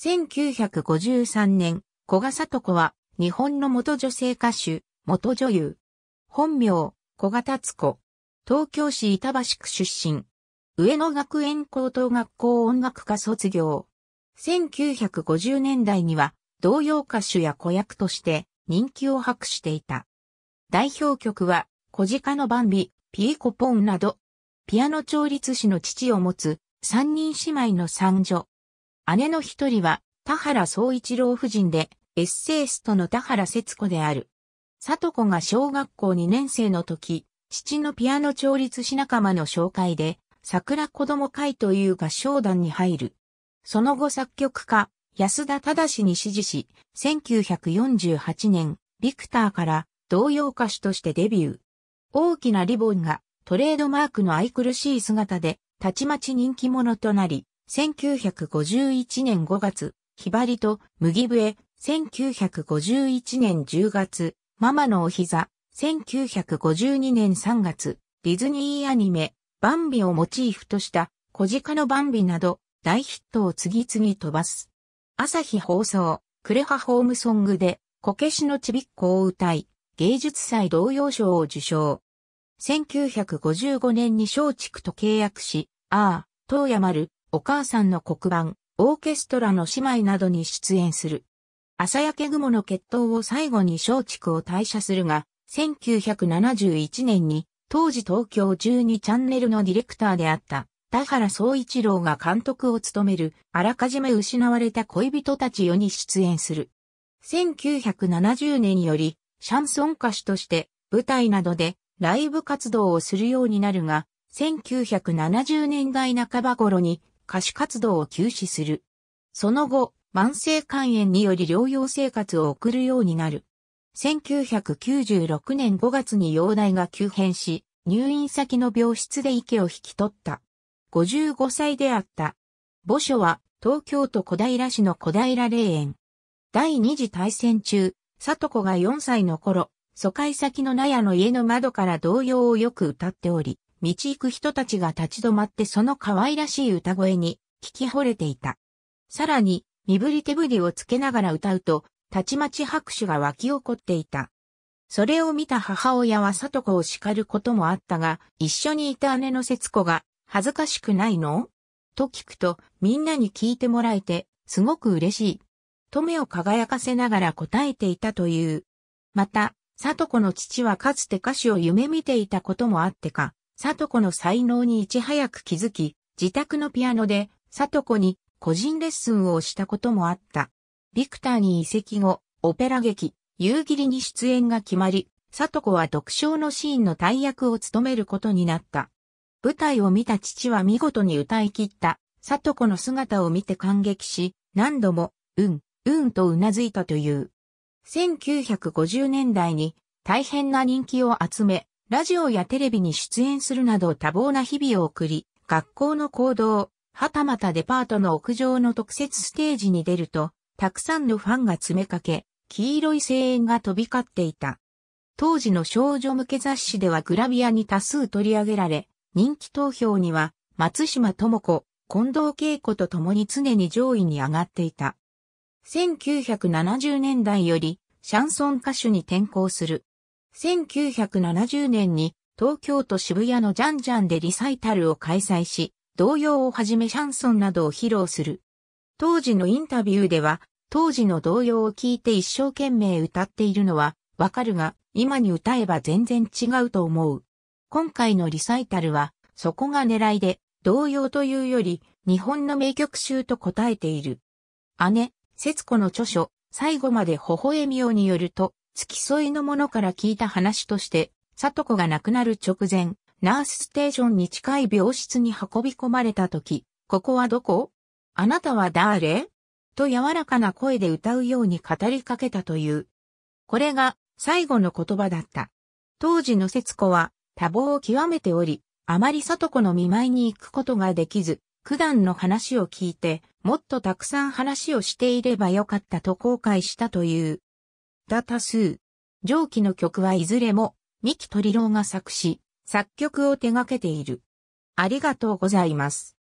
1953年、小賀里子は、日本の元女性歌手、元女優。本名、小賀達子。東京市板橋区出身。上野学園高等学校音楽科卒業。1950年代には、童謡歌手や子役として人気を博していた。代表曲は、小鹿のバンビ、ピーコポンなど、ピアノ調律師の父を持つ三人姉妹の三女、姉の一人は田原総一郎夫人で、エッセイストの田原節子である。里子が小学校2年生の時、父のピアノ調律師仲間の紹介で、桜子供会という合唱団に入る。その後作曲家、安田忠に指示し、1948年、ビクターから童謡歌手としてデビュー。大きなリボンがトレードマークの愛くるしい姿で、たちまち人気者となり、1951年5月、ひばりと麦笛、1951年10月、ママのお膝、1952年3月、ディズニーアニメ、バンビをモチーフとした、小鹿のバンビなど、大ヒットを次々飛ばす。朝日放送、クレハホームソングで、こけしのちびっこを歌い、芸術祭同様賞を受賞。1955年に松竹と契約し、ああ、東山る。お母さんの黒板、オーケストラの姉妹などに出演する。朝焼け雲の決闘を最後に松竹を退社するが、1971年に当時東京12チャンネルのディレクターであった田原総一郎が監督を務めるあらかじめ失われた恋人たちよに出演する。1970年よりシャンソン歌手として舞台などでライブ活動をするようになるが、1970年代半ば頃に歌手活動を休止する。その後、慢性肝炎により療養生活を送るようになる。1996年5月に容体が急変し、入院先の病室で息を引き取った。55歳であった。墓所は東京都小平市の小平霊園。第二次大戦中、里子が4歳の頃、疎開先の納屋の家の窓から童謡をよく歌っており、道行く人たちが立ち止まってその可愛らしい歌声に聞き惚れていた。さらに、身振り手振りをつけながら歌うと、たちまち拍手が湧き起こっていた。それを見た母親は里子を叱ることもあったが、一緒にいた姉の節子が、恥ずかしくないのと聞くと、みんなに聞いてもらえて、すごく嬉しい。と目を輝かせながら答えていたという。また、里子の父はかつて歌手を夢見ていたこともあってか、里子の才能にいち早く気づき、自宅のピアノで里子に個人レッスンをしたこともあった。ビクターに移籍後、オペラ劇、夕霧に出演が決まり、里子は独唱のシーンの大役を務めることになった。舞台を見た父は見事に歌い切った、里子の姿を見て感激し、何度も、うん、うんと頷いたという。1950年代に大変な人気を集め、ラジオやテレビに出演するなど多忙な日々を送り、学校の行動、はたまたデパートの屋上の特設ステージに出ると、たくさんのファンが詰めかけ、黄色い声援が飛び交っていた。当時の少女向け雑誌ではグラビアに多数取り上げられ、人気投票には松島智子、近藤恵子と共に常に上位に上がっていた。1970年代よりシャンソン歌手に転向する。1970年に東京都渋谷のジャンジャンでリサイタルを開催し、童謡をはじめシャンソンなどを披露する。当時のインタビューでは、当時の童謡を聞いて一生懸命歌っているのはわかるが、今に歌えば全然違うと思う。今回のリサイタルは、そこが狙いで、童謡というより、日本の名曲集と答えている。姉、節子の著書、最後まで微笑みようによると、付き添いの者から聞いた話として、里子が亡くなる直前、ナースステーションに近い病室に運び込まれた時、ここはどこあなたは誰と柔らかな声で歌うように語りかけたという。これが最後の言葉だった。当時の節子は多忙を極めており、あまり里子の見舞いに行くことができず、普段の話を聞いて、もっとたくさん話をしていればよかったと後悔したという。た多数。上記の曲はいずれも、三木鳥郎が作詞、作曲を手掛けている。ありがとうございます。